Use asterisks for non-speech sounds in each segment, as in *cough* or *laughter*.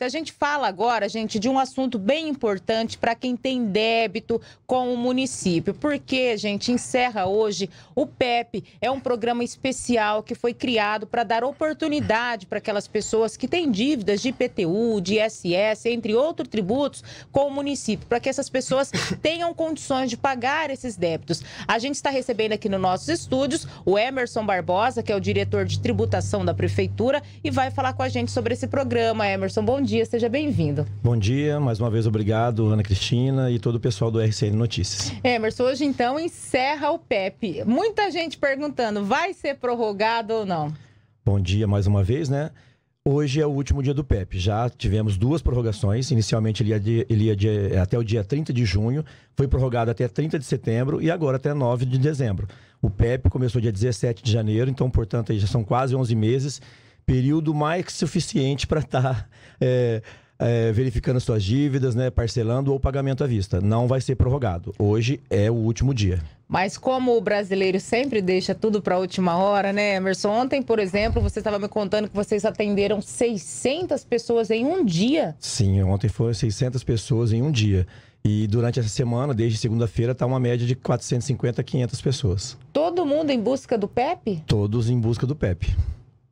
Então, a gente fala agora, gente, de um assunto bem importante para quem tem débito com o município, porque, gente, encerra hoje o PEP, é um programa especial que foi criado para dar oportunidade para aquelas pessoas que têm dívidas de IPTU, de ISS, entre outros tributos com o município, para que essas pessoas *coughs* tenham condições de pagar esses débitos. A gente está recebendo aqui nos nossos estúdios o Emerson Barbosa, que é o diretor de tributação da prefeitura, e vai falar com a gente sobre esse programa. Emerson, bom dia dia, seja bem-vindo. Bom dia, mais uma vez obrigado, Ana Cristina e todo o pessoal do RCN Notícias. Emerson, hoje então encerra o PEP. Muita gente perguntando, vai ser prorrogado ou não? Bom dia mais uma vez, né? Hoje é o último dia do PEP. Já tivemos duas prorrogações. Inicialmente ele ia, de, ele ia de, até o dia 30 de junho, foi prorrogado até 30 de setembro e agora até 9 de dezembro. O PEP começou dia 17 de janeiro, então, portanto, já são quase 11 meses período mais que suficiente para estar tá, *laughs* é, é, verificando suas dívidas, né, parcelando ou pagamento à vista. Não vai ser prorrogado. Hoje é o último dia. Mas como o brasileiro sempre deixa tudo para a última hora, né, Emerson? Ontem, por exemplo, você estava me contando que vocês atenderam 600 pessoas em um dia. Sim, ontem foram 600 pessoas em um dia. E durante essa semana, desde segunda-feira, está uma média de 450 a 500 pessoas. Todo mundo em busca do PEP? Todos em busca do PEP.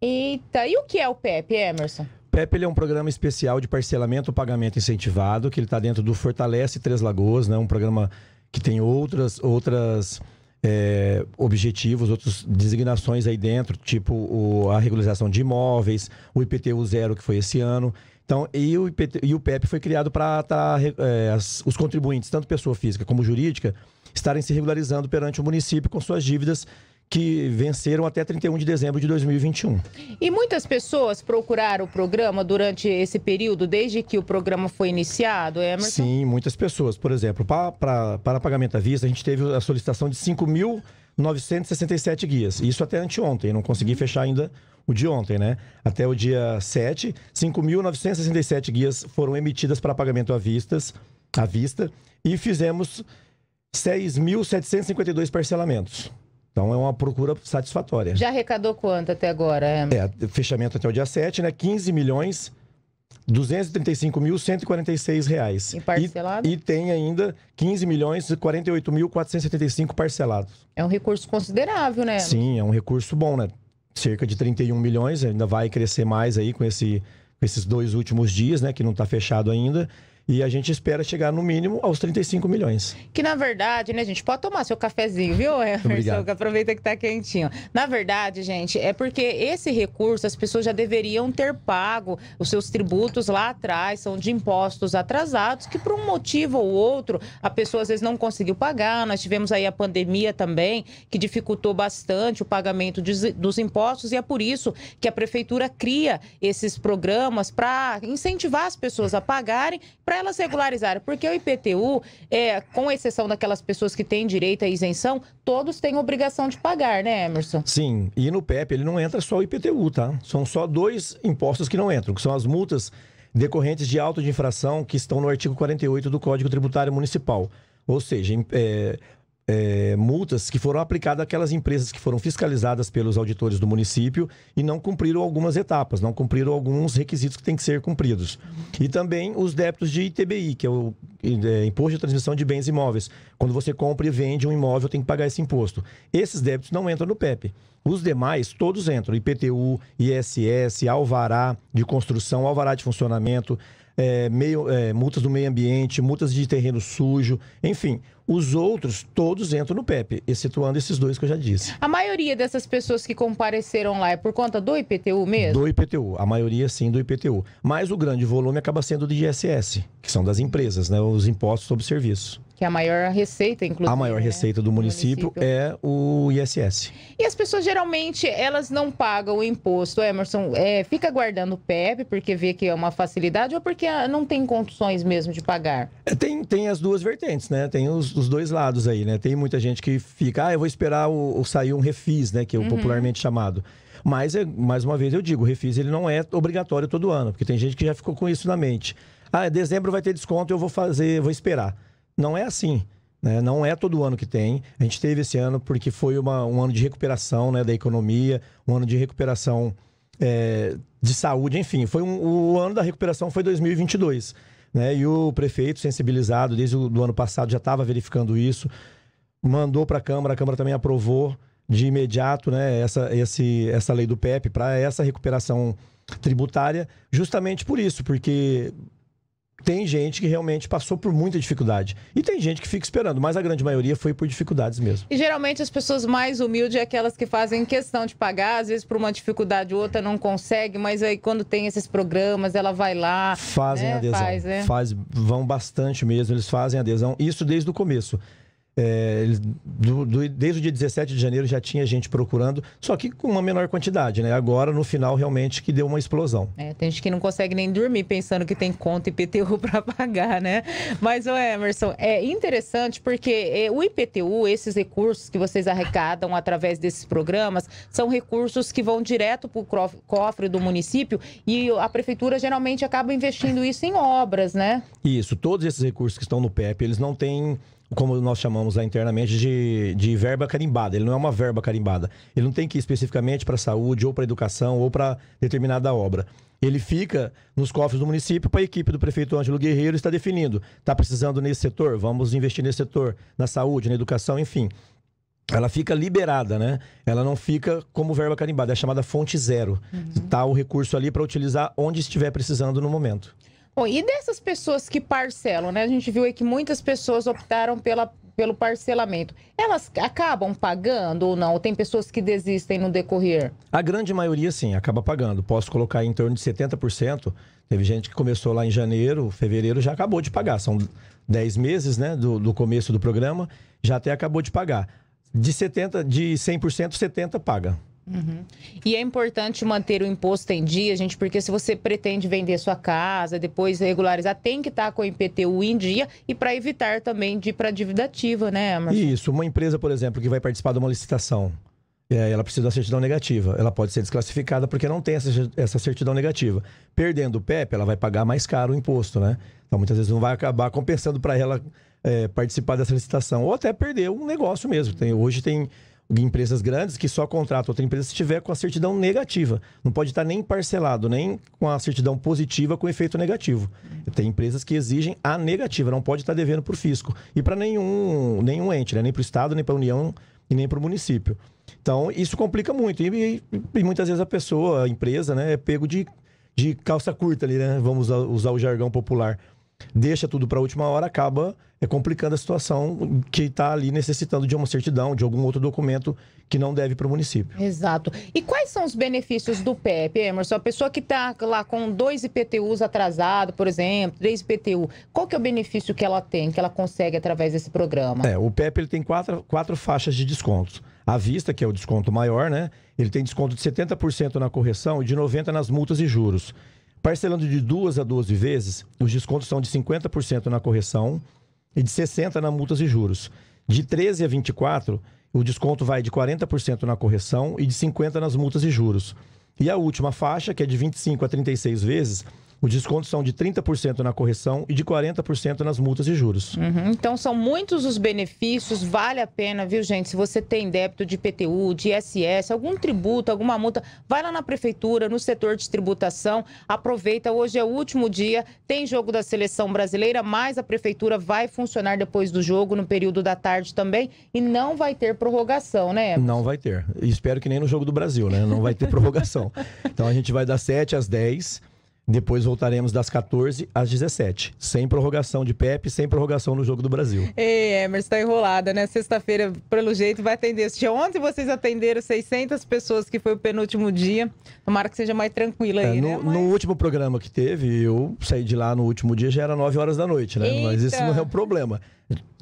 Eita, e o que é o PEP, Emerson? PEP ele é um programa especial de parcelamento, pagamento incentivado, que ele está dentro do Fortalece Três Lagoas, né? um programa que tem outras, outras é, objetivos, outras designações aí dentro, tipo o, a regularização de imóveis, o IPTU zero que foi esse ano. Então, e o, IPT, e o PEP foi criado para tá, é, os contribuintes, tanto pessoa física como jurídica, estarem se regularizando perante o município com suas dívidas que venceram até 31 de dezembro de 2021. E muitas pessoas procuraram o programa durante esse período, desde que o programa foi iniciado, Emerson? Sim, muitas pessoas. Por exemplo, para pagamento à vista, a gente teve a solicitação de 5.967 guias. Isso até anteontem, não consegui uhum. fechar ainda o de ontem, né? Até o dia 7, 5.967 guias foram emitidas para pagamento à, vistas, à vista e fizemos 6.752 parcelamentos. Então é uma procura satisfatória. Já arrecadou quanto até agora? É, fechamento até o dia 7, né? 15 milhões 235.146 reais. E parcelado? E, e, tem ainda 15 milhões e 48.475 parcelados. É um recurso considerável, né? Sim, é um recurso bom, né? Cerca de 31 milhões, ainda vai crescer mais aí com, esse, com esses dois últimos dias, né? Que não está fechado ainda. E a gente espera chegar no mínimo aos 35 milhões. Que na verdade, né, gente, pode tomar seu cafezinho, viu, Emerson? Que aproveita que tá quentinho. Na verdade, gente, é porque esse recurso as pessoas já deveriam ter pago os seus tributos lá atrás, são de impostos atrasados, que por um motivo ou outro a pessoa às vezes não conseguiu pagar. Nós tivemos aí a pandemia também, que dificultou bastante o pagamento de, dos impostos, e é por isso que a prefeitura cria esses programas para incentivar as pessoas a pagarem, para elas regularizarem. Porque o IPTU, é, com exceção daquelas pessoas que têm direito à isenção, todos têm obrigação de pagar, né, Emerson? Sim. E no PEP ele não entra só o IPTU, tá? São só dois impostos que não entram, que são as multas decorrentes de auto de infração que estão no artigo 48 do Código Tributário Municipal. Ou seja, é, é, multas que foram aplicadas àquelas empresas que foram fiscalizadas pelos auditores do município e não cumpriram algumas etapas, não cumpriram alguns requisitos que têm que ser cumpridos. E também os débitos de ITBI, que é o é, Imposto de Transmissão de Bens Imóveis. Quando você compra e vende um imóvel, tem que pagar esse imposto. Esses débitos não entram no PEP. Os demais, todos entram. IPTU, ISS, alvará de construção, alvará de funcionamento, é, meio, é, multas do meio ambiente, multas de terreno sujo, enfim. Os outros, todos entram no PEP, excetuando esses dois que eu já disse. A maioria dessas pessoas que compareceram lá é por conta do IPTU mesmo? Do IPTU, a maioria sim do IPTU. Mas o grande volume acaba sendo do ISS, que são das empresas, né? Os impostos sobre serviço que é a maior receita, inclusive. A maior né? receita do município, município, é o ISS. E as pessoas geralmente elas não pagam o imposto, Emerson, é, fica guardando o PEP porque vê que é uma facilidade ou porque ah, não tem condições mesmo de pagar? É, tem, tem as duas vertentes, né? Tem os, os, dois lados aí, né? Tem muita gente que fica, ah, eu vou esperar o, o sair um refis, né? Que é o uhum. popularmente chamado. Mas, é, mais uma vez, eu digo, o refis ele não é obrigatório todo ano, porque tem gente que já ficou com isso na mente. Ah, dezembro vai ter desconto, eu vou fazer, vou esperar não é assim. Né? Não é todo ano que tem. A gente teve esse ano porque foi uma, um ano de recuperação né, da economia, um ano de recuperação é, de saúde, enfim. Foi um, o ano da recuperação foi 2022. Né? E o prefeito, sensibilizado desde o do ano passado, já estava verificando isso, mandou para a Câmara, a Câmara também aprovou de imediato né, essa, esse, essa lei do PEP para essa recuperação tributária, justamente por isso, porque tem gente que realmente passou por muita dificuldade. E tem gente que fica esperando, mas a grande maioria foi por dificuldades mesmo. E geralmente as pessoas mais humildes é aquelas que fazem questão de pagar, às vezes por uma dificuldade ou outra não consegue, mas aí quando tem esses programas, ela vai lá. Fazem né? adesão. Faz, né? Faz, vão bastante mesmo, eles fazem adesão. Isso desde o começo. É, do, do, desde o dia 17 de janeiro já tinha gente procurando, só que com uma menor quantidade, né? Agora, no final, realmente que deu uma explosão. É, tem gente que não consegue nem dormir pensando que tem conta IPTU *laughs* para pagar, né? Mas, o Emerson, é interessante porque é, o IPTU, esses recursos que vocês arrecadam através desses programas, são recursos que vão direto para o cofre do município e a prefeitura geralmente acaba investindo isso em obras, né? Isso, todos esses recursos que estão no PEP, eles não têm como nós chamamos lá internamente, de, de verba carimbada. Ele não é uma verba carimbada. Ele não tem que ir especificamente para saúde, ou para educação, ou para determinada obra. Ele fica nos cofres do município para a equipe do prefeito Ângelo Guerreiro está definindo. Está precisando nesse setor? Vamos investir nesse setor, na saúde, na educação, enfim. Ela fica liberada, né? Ela não fica como verba carimbada, é chamada fonte zero. Uhum. Tá o recurso ali para utilizar onde estiver precisando no momento. Bom, e dessas pessoas que parcelam, né? A gente viu aí que muitas pessoas optaram pela, pelo parcelamento. Elas acabam pagando ou não? Ou tem pessoas que desistem no decorrer? A grande maioria, sim, acaba pagando. Posso colocar em torno de 70%. Teve gente que começou lá em janeiro, fevereiro, já acabou de pagar. São 10 meses, né? Do, do começo do programa, já até acabou de pagar. De 70, de 100%, 70% paga. Uhum. E é importante manter o imposto em dia, gente, porque se você pretende vender sua casa, depois regularizar, tem que estar com o IPTU em dia e para evitar também de ir para dívida ativa, né, Isso. Uma empresa, por exemplo, que vai participar de uma licitação, ela precisa da certidão negativa. Ela pode ser desclassificada porque não tem essa, essa certidão negativa. Perdendo o PEP, ela vai pagar mais caro o imposto, né? Então, muitas vezes não vai acabar compensando para ela é, participar dessa licitação. Ou até perder um negócio mesmo. Tem, hoje tem empresas grandes que só contratam outra empresa se tiver com a certidão negativa. Não pode estar nem parcelado, nem com a certidão positiva com efeito negativo. Tem empresas que exigem a negativa, não pode estar devendo para o fisco. E para nenhum, nenhum ente, né? nem para o Estado, nem para a União e nem para o município. Então, isso complica muito. E, e, muitas vezes a pessoa, a empresa, né, é pego de, de calça curta ali, né? Vamos usar, usar o jargão popular deixa tudo para a última hora, acaba é, complicando a situação que está ali necessitando de uma certidão, de algum outro documento que não deve para o município. Exato. E quais são os benefícios do PEP, Emerson? A pessoa que está lá com dois IPTUs atrasado, por exemplo, três IPTU, qual que é o benefício que ela tem, que ela consegue através desse programa? É, o PEP ele tem quatro, quatro faixas de descontos. a vista, que é o desconto maior, né? Ele tem desconto de 70% na correção e de 90% nas multas e juros. Parcelando de duas a 12 vezes, os descontos são de 50% na correção e de 60% na multas e juros. De 13 a 24, o desconto vai de 40% na correção e de 50% nas multas e juros. E a última faixa, que é de 25 a 36 vezes, os descontos são de 30% na correção e de 40% nas multas e juros. Uhum. Então são muitos os benefícios, vale a pena, viu, gente? Se você tem débito de PTU, de ISS, algum tributo, alguma multa, vai lá na prefeitura, no setor de tributação, aproveita. Hoje é o último dia, tem jogo da seleção brasileira, mas a prefeitura vai funcionar depois do jogo, no período da tarde também, e não vai ter prorrogação, né? Emerson? Não vai ter. Espero que nem no jogo do Brasil, né? Não vai ter *laughs* prorrogação. Então a gente vai das 7 às 10 depois voltaremos das 14 às 17, sem prorrogação de Pepe, sem prorrogação no Jogo do Brasil. Ei, Emerson, tá enrolada, né? Sexta-feira, pelo jeito, vai atender. Dia ontem vocês atenderam 600 pessoas, que foi o penúltimo dia. Tomara que seja mais tranquila é, aí, é, no, né? Mas... No último programa que teve, eu saí de lá no último dia, já era 9 horas da noite, né? Eita. Mas isso não é o problema.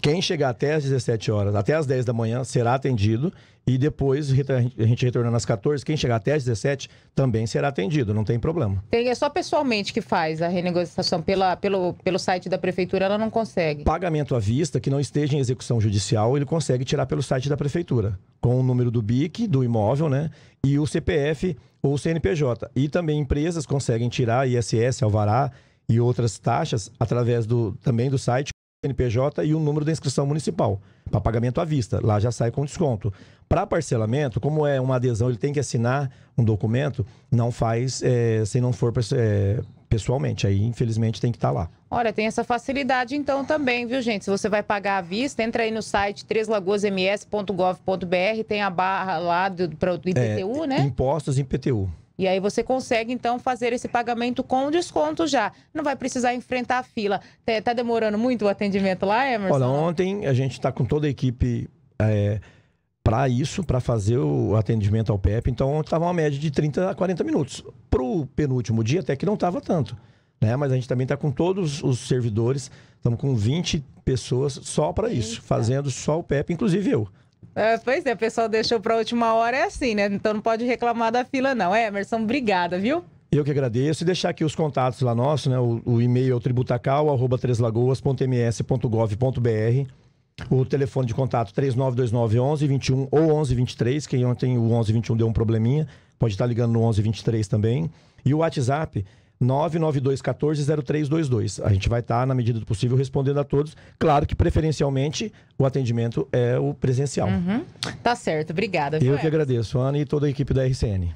Quem chegar até as 17 horas, até as 10 da manhã, será atendido. E depois, a gente retornando às 14, quem chegar até às 17 também será atendido, não tem problema. Tem, é só pessoalmente que faz a renegociação pela, pelo, pelo site da prefeitura, ela não consegue. Pagamento à vista, que não esteja em execução judicial, ele consegue tirar pelo site da prefeitura, com o número do BIC, do imóvel, né? E o CPF ou CNPJ. E também empresas conseguem tirar ISS, Alvará e outras taxas através do, também do site CNPJ e o número da inscrição municipal, para pagamento à vista. Lá já sai com desconto. Para parcelamento, como é uma adesão, ele tem que assinar um documento, não faz é, se não for é, pessoalmente. Aí, infelizmente, tem que estar tá lá. Olha, tem essa facilidade então também, viu, gente? Se você vai pagar à vista, entra aí no site treslagoasms.gov.br, tem a barra lá para o IPTU, é, né? Impostos IPTU. E aí você consegue, então, fazer esse pagamento com desconto já. Não vai precisar enfrentar a fila. Está tá demorando muito o atendimento lá, Emerson? Olha, ontem a gente está com toda a equipe é, para isso, para fazer o atendimento ao PEP. Então, estava uma média de 30 a 40 minutos. Para o penúltimo dia, até que não estava tanto. Né? Mas a gente também está com todos os servidores, estamos com 20 pessoas só para isso, fazendo só o PEP, inclusive eu. É, pois é, o pessoal deixou para a última hora, é assim, né? Então não pode reclamar da fila, não. É, Emerson, obrigada, viu? Eu que agradeço e deixar aqui os contatos lá nossos, né? O, o e-mail é o tributacal@treslagoas.ms.gov.br. O telefone de contato 3929 11 ou 1123, 23, quem ontem o 1121 deu um probleminha, pode estar ligando no 1123 também. E o WhatsApp 992 140322 A gente vai estar, tá, na medida do possível, respondendo a todos. Claro que, preferencialmente, o atendimento é o presencial. Uhum. Tá certo, obrigada. Eu que agradeço, Ana e toda a equipe da RCN.